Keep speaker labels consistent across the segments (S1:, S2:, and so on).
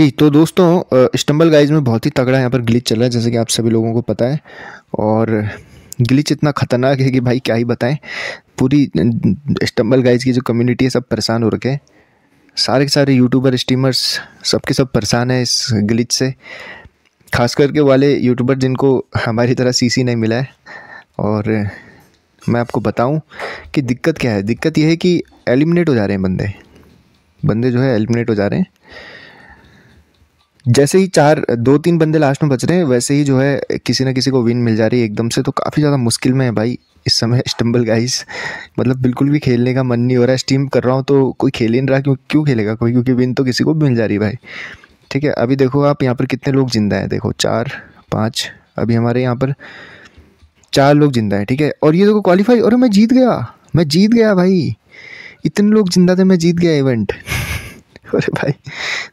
S1: जी तो दोस्तों stumble guys में बहुत ही तगड़ा यहाँ पर ग्लिच चल रहा है जैसे कि आप सभी लोगों को पता है और ग्लिच इतना खतरनाक है कि भाई क्या ही बताएं पूरी स्टम्बल गाइज की जो कम्युनिटी है सब परेशान हो रखे हैं सारे के सारे यूट्यूबर स्ट्रीमर्स सबके सब परेशान हैं इस ग्लिच से खास करके वाले यूट्यूबर जिनको हमारी तरह सीसी नहीं मिला है और मैं आपको बताऊं कि दिक्कत क्या है दिक्कत यह है कि एलिमिनेट हो जा रहे हैं बंदे बंदे जो है एलिमिनेट हो जा रहे हैं जैसे ही चार दो तीन बंदे लास्ट में बच रहे हैं वैसे ही जो है किसी ना किसी को विन मिल जा रही है एकदम से तो काफ़ी ज़्यादा मुश्किल में है भाई इस समय स्टम्बल गाइस मतलब बिल्कुल भी खेलने का मन नहीं हो रहा है स्टीम कर रहा हूँ तो कोई खेल ही नहीं रहा क्यों क्यों खेलेगा कोई क्योंकि विन तो किसी को भी मिल जा रही है भाई ठीक है अभी देखो आप यहाँ पर कितने लोग जिंदा हैं देखो चार पाँच अभी हमारे यहाँ पर चार लोग जिंदा हैं ठीक है और ये देखो क्वालिफाई और मैं जीत गया मैं जीत गया भाई इतने लोग जिंदा थे मैं जीत गया इवेंट अरे भाई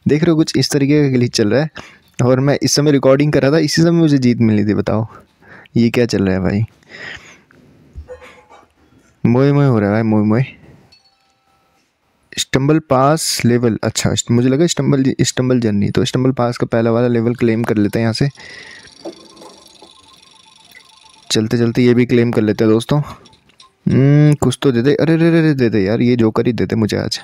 S1: देख रहे हो कुछ इस तरीके का ग्लिच चल रहा है और मैं इस समय रिकॉर्डिंग कर रहा था इसी समय मुझे जीत मिली थी बताओ ये क्या चल रहा है भाई मोए मोए हो रहा है भाई मोए मोए स्टम्बल पास लेवल अच्छा मुझे लगा स्टम्बल स्टम्बल जर्नी तो स्टम्बल पास का पहला वाला लेवल क्लेम कर लेते हैं यहाँ से चलते चलते ये भी क्लेम कर लेते हैं दोस्तों हम्म, कुछ तो देते अरे अरे अरे देते यार ये जोकर ही देते मुझे आज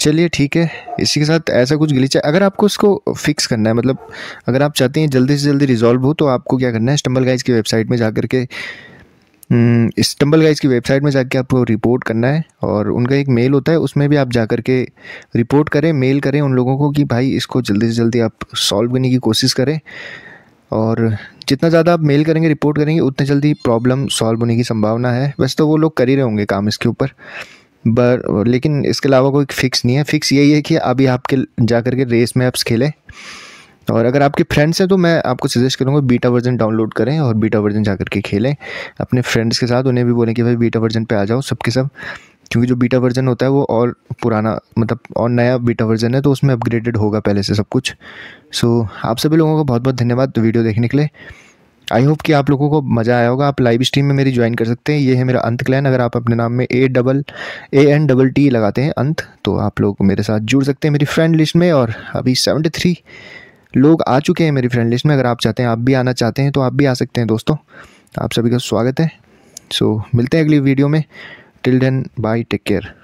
S1: चलिए ठीक है इसी के साथ ऐसा कुछ गिलीच है अगर आपको इसको फिक्स करना है मतलब अगर आप चाहते हैं जल्दी से जल्दी रिजॉल्व हो तो आपको क्या करना है स्टम्बल गाइज की वेबसाइट में जा कर के स्टम्बल हम्म, गाइज की वेबसाइट में जाके आपको रिपोर्ट करना है और उनका एक मेल होता है उसमें भी आप जा कर के रिपोर्ट करें मेल करें उन लोगों को कि भाई इसको जल्दी से जल्दी आप सॉल्व करने की कोशिश करें और जितना ज़्यादा आप मेल करेंगे रिपोर्ट करेंगे उतनी जल्दी प्रॉब्लम सॉल्व होने की संभावना है वैसे तो वो लोग कर ही रहे होंगे काम इसके ऊपर बर लेकिन इसके अलावा कोई फिक्स नहीं है फिक्स यही है कि अभी आपके जा करके रेस में ऐप्स खेलें और अगर आपके फ्रेंड्स हैं तो मैं आपको सजेस्ट करूँगा बीटा वर्जन डाउनलोड करें और बीटा वर्जन जा करके खेलें अपने फ्रेंड्स के साथ उन्हें भी बोलें कि भाई बीटा वर्जन पे आ जाओ सबके सब क्योंकि जो बीटा वर्जन होता है वो और पुराना मतलब और नया बीटा वर्जन है तो उसमें अपग्रेडेड होगा पहले से सब कुछ सो आप सभी लोगों का बहुत बहुत धन्यवाद वीडियो देखने के लिए आई होप कि आप लोगों को मज़ा आया होगा आप लाइव स्ट्रीम में मेरी ज्वाइन कर सकते हैं ये है मेरा अंत क्लैन अगर आप अपने नाम में A double A N double T लगाते हैं अंत तो आप लोग मेरे साथ जुड़ सकते हैं मेरी फ्रेंड लिस्ट में और अभी सेवेंटी थ्री लोग आ चुके हैं मेरी फ्रेंड लिस्ट में अगर आप चाहते हैं आप भी आना चाहते हैं तो आप भी आ सकते हैं दोस्तों आप सभी का स्वागत है सो so, मिलते हैं अगली वीडियो में till then bye take care